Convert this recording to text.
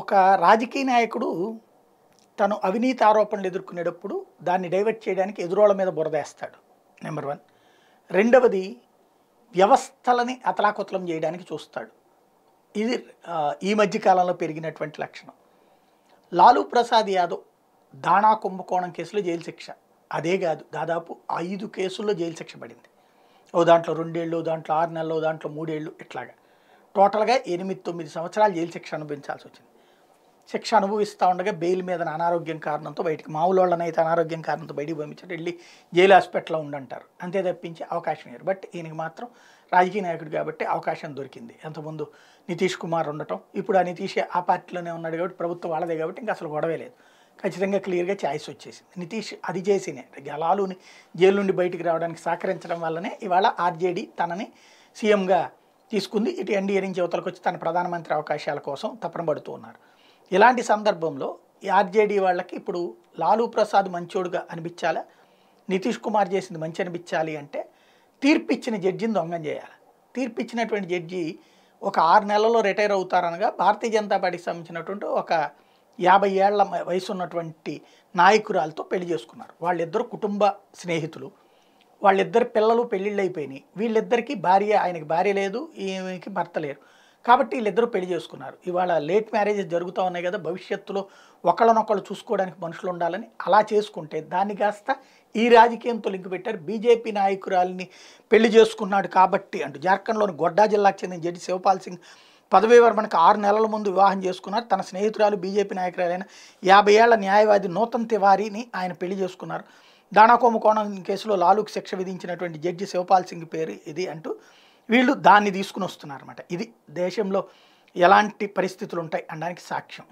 ఒక రాజకీయ నాయకుడు తను అవినీతి ఆరోపణలు ఎదుర్కొనేటప్పుడు దాన్ని డైవర్ట్ చేయడానికి ఎదురోళ్ళ మీద బురదేస్తాడు నెంబర్ వన్ రెండవది వ్యవస్థలని అతలాకుతలం చేయడానికి చూస్తాడు ఇది ఈ మధ్యకాలంలో పెరిగినటువంటి లక్షణం లాలూ ప్రసాద్ యాదవ్ దాణా కుంభకోణం కేసులో జైలు శిక్ష అదే కాదు దాదాపు ఐదు కేసుల్లో జైలు శిక్ష పడింది ఓ దాంట్లో రెండేళ్ళు దాంట్లో ఆరు నెలలు దాంట్లో మూడేళ్ళు ఇట్లాగా టోటల్గా ఎనిమిది తొమ్మిది సంవత్సరాలు జైలు శిక్ష అనుభవించాల్సి వచ్చింది శిక్ష అనుభవిస్తూ ఉండగా బెయిల్ మీద అనారోగ్యం కారణంతో బయటికి మామూలు వాళ్ళనైతే అనారోగ్యం కారణంతో బయటికి పంపించారు వెళ్ళి జైలు హాస్పిటల్లో ఉండంటారు అంతే తప్పించే అవకాశం లేరు బట్ ఈయనకి మాత్రం రాజకీయ నాయకుడు కాబట్టి అవకాశం దొరికింది అంతకుముందు నితీష్ కుమార్ ఉండటం ఇప్పుడు ఆ నితీష్ ఆ పార్టీలోనే ఉన్నాడు కాబట్టి ప్రభుత్వం వాళ్ళదే కాబట్టి ఇంకా అసలు గొడవే లేదు ఖచ్చితంగా క్లియర్గా ఛాయిస్ వచ్చేసింది నితీష్ అది చేసినే గలాలుని జైలు నుండి బయటికి రావడానికి సహకరించడం వల్లనే ఇవాళ ఆర్జేడీ తనని సీఎంగా తీసుకుంది ఇటు ఎన్డీఏ నుంచి యువతలకు వచ్చి తన ప్రధానమంత్రి అవకాశాల కోసం తప్పనబడుతూ పడుతూ ఉన్నారు ఇలాంటి సందర్భంలో ఈ ఆర్జేడీ వాళ్ళకి ఇప్పుడు లాలూ ప్రసాద్ మంచోడుగా అనిపించాలా నితీష్ కుమార్ చేసింది మంచి అనిపించాలి అంటే తీర్పిచ్చిన జడ్జిని దొంగం చేయాలి తీర్పిచ్చినటువంటి జడ్జి ఒక ఆరు నెలల్లో రిటైర్ అవుతారనగా భారతీయ జనతా పార్టీకి సంబంధించినటువంటి ఒక యాభై ఏళ్ల వయసు ఉన్నటువంటి నాయకురాలతో పెళ్లి చేసుకున్నారు వాళ్ళిద్దరు కుటుంబ స్నేహితులు వాళ్ళిద్దరు పిల్లలు పెళ్ళిళ్ళు అయిపోయినాయి వీళ్ళిద్దరికీ భార్య ఆయనకి భార్య లేదు ఈమెకి భర్త లేరు కాబట్టి వీళ్ళిద్దరూ పెళ్లి చేసుకున్నారు ఇవాళ లేట్ మ్యారేజెస్ జరుగుతూ ఉన్నాయి కదా భవిష్యత్తులో ఒకళ్ళనొకళ్ళు చూసుకోవడానికి మనుషులు ఉండాలని అలా చేసుకుంటే దాన్ని కాస్త ఈ రాజకీయంతో లింక్ పెట్టారు బీజేపీ నాయకురాలిని పెళ్లి చేసుకున్నాడు కాబట్టి అంటూ జార్ఖండ్లోని గొడ్డా జిల్లాకు చెందిన జడ్జి శివపాల్ సింగ్ పదవీ విరమణకు ఆరు నెలల ముందు వివాహం చేసుకున్నారు తన స్నేహితురాలు బీజేపీ నాయకురాలైన యాభై ఏళ్ల న్యాయవాది నూతన్ తివారీని ఆయన పెళ్లి చేసుకున్నారు దాణా కోణం కేసులో లాలూకి శిక్ష విధించినటువంటి జడ్జి శివపాల్ సింగ్ పేరు ఇది అంటూ వీళ్ళు దాన్ని తీసుకుని వస్తున్నారు అనమాట ఇది దేశంలో ఎలాంటి పరిస్థితులు ఉంటాయి అనడానికి సాక్ష్యం